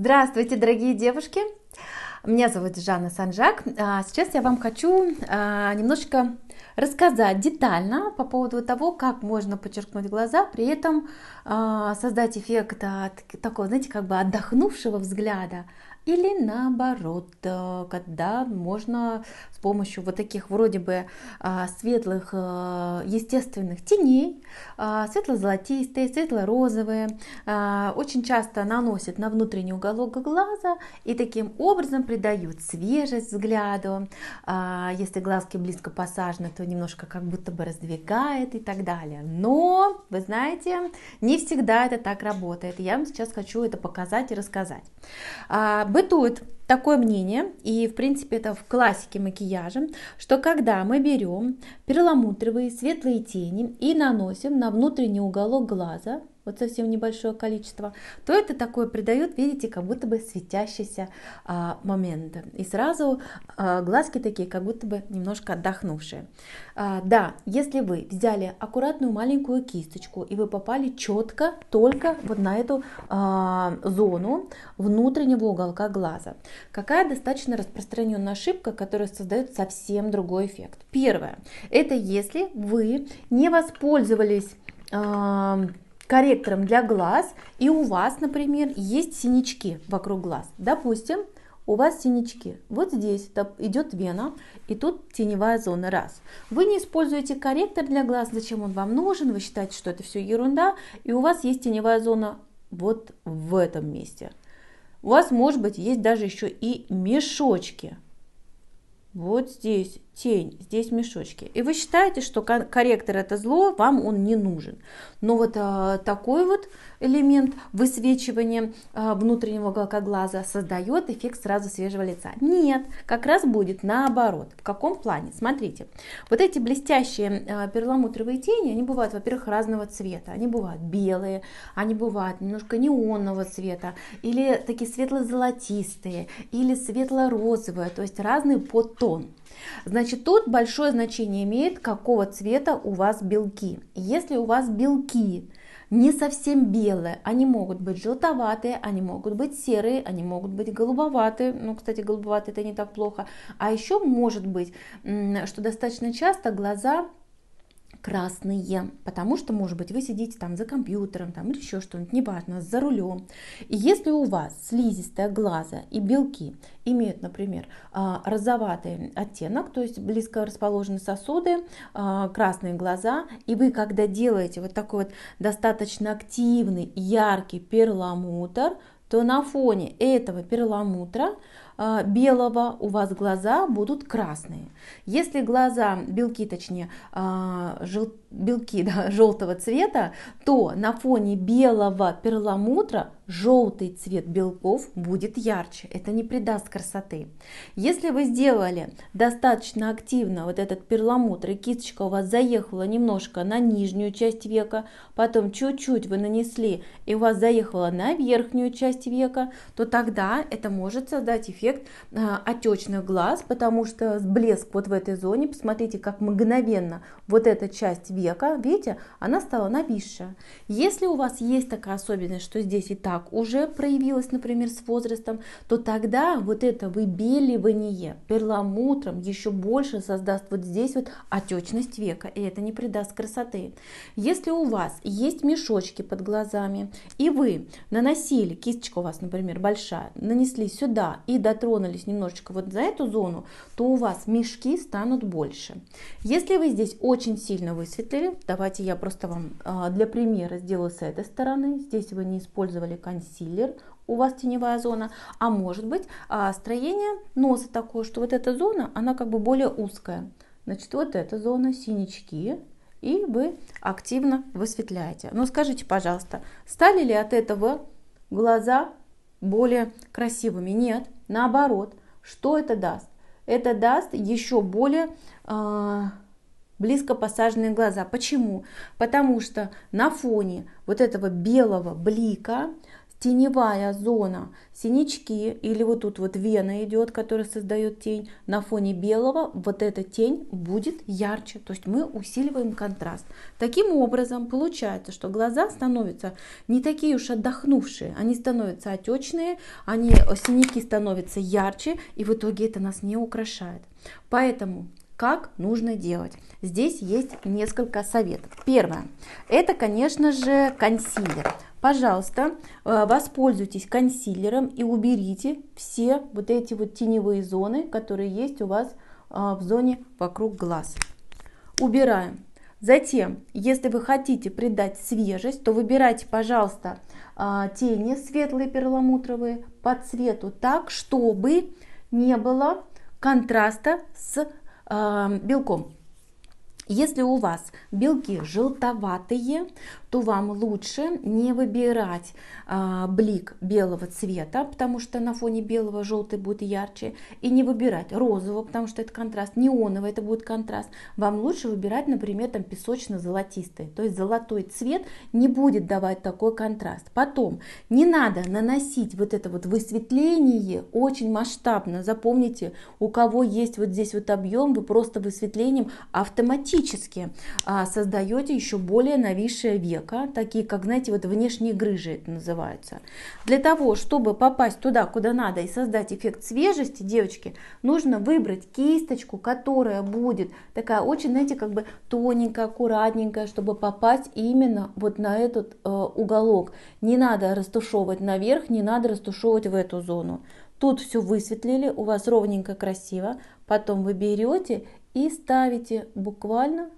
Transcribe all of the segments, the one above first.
Здравствуйте, дорогие девушки! Меня зовут Жанна Санжак. А сейчас я вам хочу а, немножечко рассказать детально по поводу того, как можно подчеркнуть глаза, при этом а, создать эффект такого, знаете, как бы отдохнувшего взгляда, или наоборот, э, когда можно с помощью вот таких вроде бы а, светлых э, естественных теней, а, светло-золотистые, светло-розовые, очень часто наносят на внутренний уголок глаза и таким образом придают свежесть взгляду. Если глазки близко посажены, она немножко как будто бы раздвигает и так далее. Но, вы знаете, не всегда это так работает. Я вам сейчас хочу это показать и рассказать. А, бытует такое мнение, и в принципе это в классике макияжа, что когда мы берем перламутровые светлые тени и наносим на внутренний уголок глаза, вот совсем небольшое количество, то это такое придает, видите, как будто бы светящийся а, момент. И сразу а, глазки такие, как будто бы немножко отдохнувшие. А, да, если вы взяли аккуратную маленькую кисточку и вы попали четко только вот на эту а, зону внутреннего уголка глаза, какая достаточно распространенная ошибка, которая создает совсем другой эффект. Первое, это если вы не воспользовались э, корректором для глаз, и у вас, например, есть синячки вокруг глаз. Допустим, у вас синячки. Вот здесь идет вена, и тут теневая зона раз. Вы не используете корректор для глаз, зачем он вам нужен, вы считаете, что это все ерунда, и у вас есть теневая зона вот в этом месте. У вас, может быть, есть даже еще и мешочки. Вот здесь тень, здесь мешочки. И вы считаете, что корректор это зло, вам он не нужен. Но вот а, такой вот элемент высвечивания а, внутреннего уголка глаза создает эффект сразу свежего лица. Нет, как раз будет наоборот. В каком плане? Смотрите, вот эти блестящие а, перламутровые тени, они бывают, во-первых, разного цвета. Они бывают белые, они бывают немножко неонного цвета, или такие светло-золотистые, или светло-розовые, то есть разный подтон. Значит, тут большое значение имеет, какого цвета у вас белки. Если у вас белки не совсем белые, они могут быть желтоватые, они могут быть серые, они могут быть голубоватые, ну, кстати, голубоватые это не так плохо, а еще может быть, что достаточно часто глаза красные, потому что, может быть, вы сидите там за компьютером там, или еще что-нибудь, неважно, за рулем. И если у вас слизистая глаза и белки имеют, например, а, розоватый оттенок, то есть близко расположены сосуды, а, красные глаза, и вы, когда делаете вот такой вот достаточно активный, яркий перламутр, то на фоне этого перламутра а, белого, у вас глаза будут красные. Если глаза, белки точнее, а, жел, белки да, желтого цвета, то на фоне белого перламутра желтый цвет белков будет ярче. Это не придаст красоты. Если вы сделали достаточно активно вот этот перламутр, и кисточка у вас заехала немножко на нижнюю часть века, потом чуть-чуть вы нанесли, и у вас заехала на верхнюю часть века, то тогда это может создать эффект эффект э, отечных глаз, потому что блеск вот в этой зоне, посмотрите, как мгновенно вот эта часть века, видите, она стала нависшая. Если у вас есть такая особенность, что здесь и так уже проявилась, например, с возрастом, то тогда вот это выбеливание перламутром еще больше создаст вот здесь вот отечность века, и это не придаст красоты. Если у вас есть мешочки под глазами, и вы наносили, кисточка у вас, например, большая, нанесли сюда и до дотронулись немножечко вот за эту зону, то у вас мешки станут больше. Если вы здесь очень сильно высветлили, давайте я просто вам а, для примера сделаю с этой стороны, здесь вы не использовали консилер, у вас теневая зона, а может быть а, строение носа такое, что вот эта зона, она как бы более узкая. Значит, вот эта зона, синячки, и вы активно высветляете. Но ну, скажите, пожалуйста, стали ли от этого глаза более красивыми. Нет, наоборот, что это даст? Это даст еще более э, а, близко посаженные глаза. Почему? Потому что на фоне вот этого белого блика теневая зона, синячки или вот тут вот вена идет, которая создает тень, на фоне белого вот эта тень будет ярче, то есть мы усиливаем контраст. Таким образом получается, что глаза становятся не такие уж отдохнувшие, они становятся отечные, они, синяки становятся ярче, и в итоге это нас не украшает. Поэтому как нужно делать? Здесь есть несколько советов. Первое. Это, конечно же, консилер. Пожалуйста, э, воспользуйтесь консилером и уберите все вот эти вот теневые зоны, которые есть у вас э, в зоне вокруг глаз. Убираем. Затем, если вы хотите придать свежесть, то выбирайте, пожалуйста, э, тени светлые перламутровые по цвету так, чтобы не было контраста с белком. Если у вас белки желтоватые, то вам лучше не выбирать э, блик белого цвета, потому что на фоне белого желтый будет ярче, и не выбирать розового, потому что это контраст, неоновый это будет контраст. Вам лучше выбирать, например, там песочно-золотистый, то есть золотой цвет не будет давать такой контраст. Потом не надо наносить вот это вот высветление очень масштабно. Запомните, у кого есть вот здесь вот объем, вы просто высветлением автоматически автоматически а, создаете еще более нависшее века, такие как, знаете, вот внешние грыжи это называются. Для того, чтобы попасть туда, куда надо и создать эффект свежести, девочки, нужно выбрать кисточку, которая будет такая очень, знаете, как бы тоненькая, аккуратненькая, чтобы попасть именно вот на этот э, уголок. Не надо растушевывать наверх, не надо растушевывать в эту зону. Тут все высветлили, у вас ровненько, красиво. Потом вы берете и ставите буквально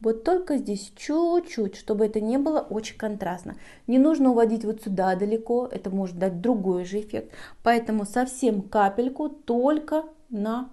вот только здесь чуть-чуть, чтобы это не было очень контрастно. Не нужно уводить вот сюда далеко, это может дать другой же эффект. Поэтому совсем капельку только на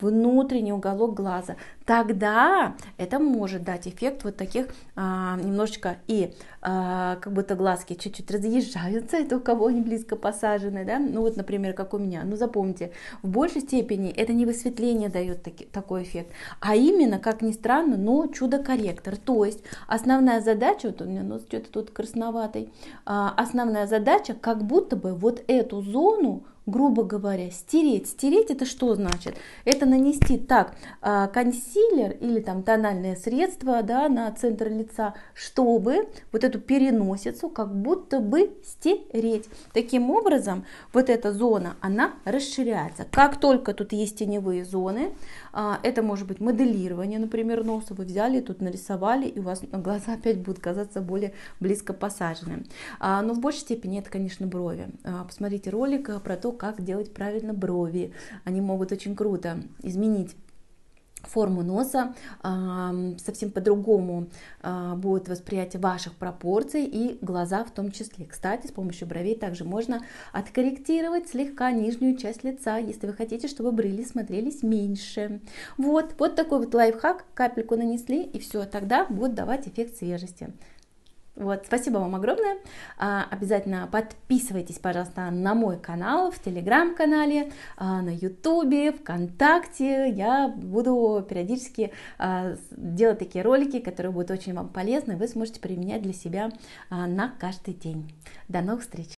внутренний уголок глаза. Тогда это может дать эффект вот таких а, немножечко и а, как будто глазки чуть-чуть разъезжаются, это у кого они близко посажены, да, ну вот, например, как у меня. Ну запомните, в большей степени это не высветление дает таки, такой эффект, а именно, как ни странно, но чудо-корректор. То есть основная задача, вот у меня нос что-то тут красноватый, а, основная задача как будто бы вот эту зону грубо говоря, стереть. Стереть это что значит? Это нанести так а, консилер или там тональное средство да, на центр лица, чтобы вот эту переносицу как будто бы стереть. Таким образом, вот эта зона, она расширяется. Как только тут есть теневые зоны, а, это может быть моделирование, например, носа, вы взяли, тут нарисовали, и у вас глаза опять будут казаться более близко посаженными. А, но в большей степени это, конечно, брови. Посмотрите ролик про то, как делать правильно брови. Они могут очень круто изменить форму носа, а, совсем по-другому а, будет восприятие ваших пропорций и глаза в том числе. Кстати, с помощью бровей также можно откорректировать слегка нижнюю часть лица, если вы хотите, чтобы брыли смотрелись меньше. Вот, вот такой вот лайфхак, капельку нанесли и все, тогда будет давать эффект свежести. Вот, спасибо вам огромное. А, обязательно подписывайтесь, пожалуйста, на мой канал, в телеграм-канале, а, на ютубе, вконтакте. Я буду периодически а, делать такие ролики, которые будут очень вам полезны. Вы сможете применять для себя на каждый день. До новых встреч!